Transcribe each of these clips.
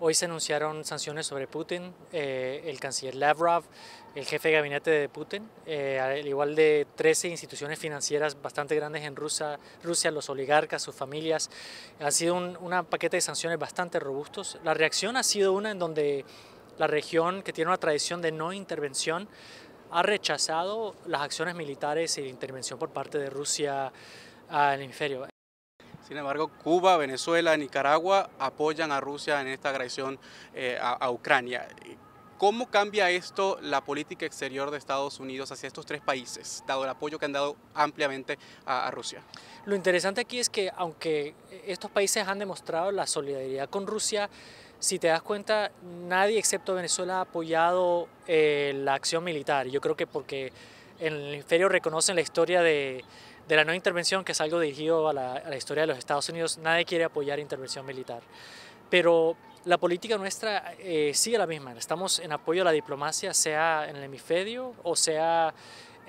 Hoy se anunciaron sanciones sobre Putin, eh, el canciller Lavrov, el jefe de gabinete de Putin, eh, al igual de 13 instituciones financieras bastante grandes en Rusia, Rusia los oligarcas, sus familias. Ha sido un una paquete de sanciones bastante robustos. La reacción ha sido una en donde la región, que tiene una tradición de no intervención, ha rechazado las acciones militares y la intervención por parte de Rusia al hemisferio. Sin embargo, Cuba, Venezuela, Nicaragua apoyan a Rusia en esta agresión eh, a, Ucrania. ¿Cómo cambia esto la política exterior de Estados Unidos hacia estos tres países, dado el apoyo que han dado ampliamente a, Rusia? Lo interesante aquí es que aunque estos países han demostrado la solidaridad con Rusia, si te das cuenta, nadie excepto Venezuela ha apoyado eh, la acción militar. Yo creo que porque en el inferior reconocen la historia de de la no intervención, que es algo dirigido a la, historia de los Estados Unidos, nadie quiere apoyar intervención militar. Pero la política nuestra eh, sigue la misma. Estamos en apoyo a la diplomacia, sea en el hemisferio o sea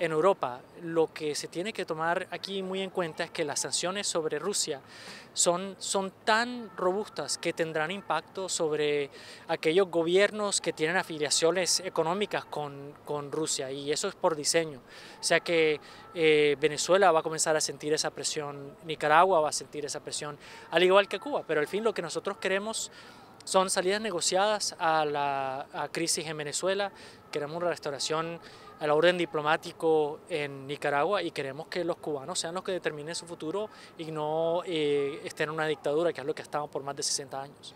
en Europa. Lo que se tiene que tomar aquí muy en cuenta es que las sanciones sobre Rusia son, son tan robustas que tendrán impacto sobre aquellos gobiernos que tienen afiliaciones económicas con, Rusia y eso es por diseño. O sea que eh, Venezuela va a comenzar a sentir esa presión, Nicaragua va a sentir esa presión, al igual que Cuba, pero al fin lo que nosotros queremos son salidas negociadas a la crisis en Venezuela, queremos una restauración a la orden diplomático en Nicaragua y queremos que los cubanos sean los que determinen su futuro y no eh, estén en una dictadura, que es lo que ha estado por más de 60 años.